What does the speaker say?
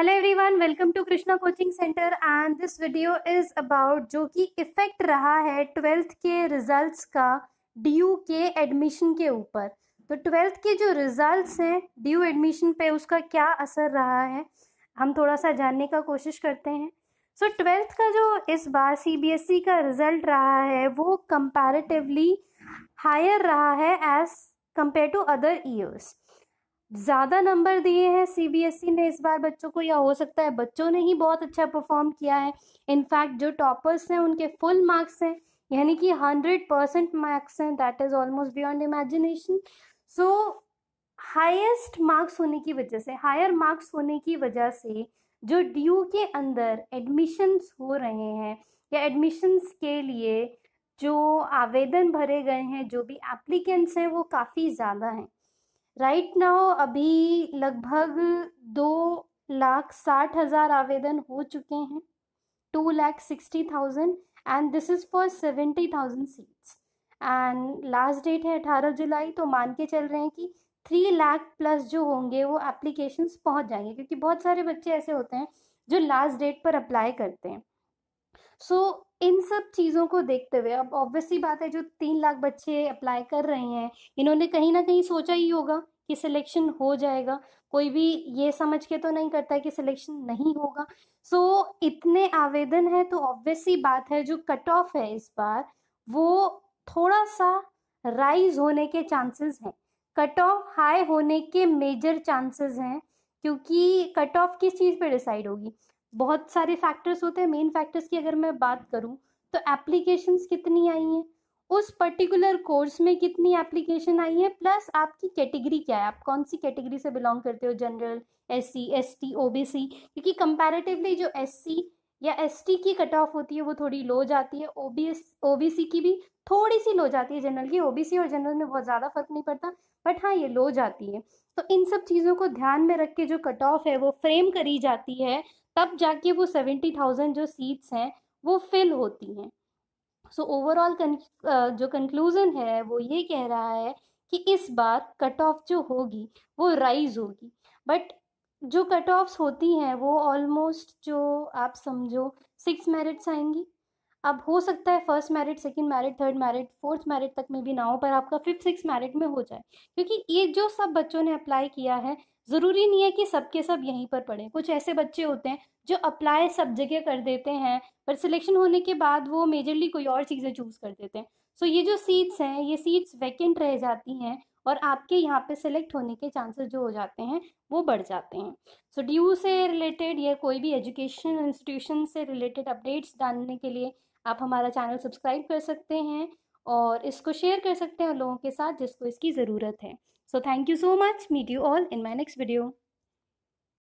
hello everyone welcome to Krishna coaching centre and this video is about जो कि effect रहा है ट्वेल्थ के रिजल्ट्स का ड्यू के एडमिशन के ऊपर तो ट्वेल्थ के जो रिजल्ट्स हैं ड्यू एडमिशन पे उसका क्या असर रहा है हम थोड़ा सा जानने का कोशिश करते हैं सो so, ट्वेल्थ का जो इस बार सी e का रिजल्ट रहा है वो कंपैरेटिवली हायर रहा है as compare to other years ज़्यादा नंबर दिए हैं सीबीएसई e ने इस बार बच्चों को या हो सकता है बच्चों ने ही बहुत अच्छा परफॉर्म किया है इनफैक्ट जो टॉपर्स हैं उनके फुल मार्क्स हैं यानी कि हंड्रेड परसेंट मार्क्स हैं that is almost beyond imagination so highest marks होने की वजह से हायर मार्क्स होने की वजह से जो डी के अंदर एडमिशन्स हो रहे हैं या एडमिशन्स के लिए जो आवेदन भरे गए हैं जो भी एप्लीकेंट्स हैं वो काफ़ी ज़्यादा हैं राइट नाउ अभी लगभग दो लाख साठ हज़ार आवेदन हो चुके हैं two lakh sixty thousand and this is for seventy thousand seats and last date है अठारह जुलाई तो मान के चल रहे हैं कि थ्री लाख प्लस जो होंगे वो एप्लीकेशंस पहुंच जाएंगे क्योंकि बहुत सारे बच्चे ऐसे होते हैं जो लास्ट डेट पर अप्लाई करते हैं सो so, इन सब चीज़ों को देखते हुए अब ऑब्वियसली बात है जो तीन लाख बच्चे अप्लाई कर रहे हैं इन्होंने कहीं ना कहीं सोचा ही होगा कि सिलेक्शन हो जाएगा कोई भी ये समझ के तो नहीं करता कि सिलेक्शन नहीं होगा सो so, इतने आवेदन है तो ऑब्वियसली बात है जो कट ऑफ है इस बार वो थोड़ा सा राइज होने के चांसेस हैं कट ऑफ हाई होने के मेजर चांसेस हैं क्योंकि कट ऑफ किस चीज़ पे डिसाइड होगी बहुत सारे फैक्टर्स होते हैं मेन फैक्टर्स की अगर मैं बात करूँ तो एप्लीकेशन कितनी आई हैं उस पर्टिकुलर कोर्स में कितनी एप्लीकेशन आई है प्लस आपकी कैटेगरी क्या है आप कौन सी कैटेगरी से बिलोंग करते हो general S C S T O B C क्योंकि कंपैरेटिवली जो एस सी या एस की कट ऑफ होती है वो थोड़ी लो जाती है ओ बी की भी थोड़ी सी लो जाती है जनरल की ओबीसी और जनरल में बहुत ज़्यादा फर्क नहीं पड़ता बट हाँ ये लो जाती है तो इन सब चीज़ों को ध्यान में रख के जो कट ऑफ है वो फ्रेम करी जाती है तब जाके वो सेवेंटी थाउजेंड जो सीट्स हैं वो फिल होती हैं सो ओवरऑल जो कंक्लूज़न है वो ये कह रहा है कि इस बार कट ऑफ जो होगी वो राइज होगी बट जो कट ऑफ्स होती हैं वो ऑलमोस्ट जो आप समझो सिक्स मेरिट्स आएंगी अब हो सकता है first merit second merit third merit fourth merit तक में भी ना हो पर आपका फिफ्थ सिक्स मैरिट में हो जाए क्योंकि ये जो सब बच्चों ने अप्लाई किया है ज़रूरी नहीं है कि सबके सब यहीं पर पढ़ें कुछ ऐसे बच्चे होते हैं जो अप्लाई सब जगह कर देते हैं पर सिलेक्शन होने के बाद वो मेजरली कोई और चीज़ें चूज़ कर देते हैं सो so ये जो सीट्स हैं ये सीट्स वैकेंट रह जाती हैं और आपके यहाँ पे सिलेक्ट होने के चांसेस जो हो जाते हैं वो बढ़ जाते हैं सो so, ड्यू से रिलेटेड या कोई भी एजुकेशन इंस्टीट्यूशन से रिलेटेड अपडेट्स जानने के लिए आप हमारा चैनल सब्सक्राइब कर सकते हैं और इसको शेयर कर सकते हैं लोगों के साथ जिसको इसकी ज़रूरत है so thank you so much meet you all in my next video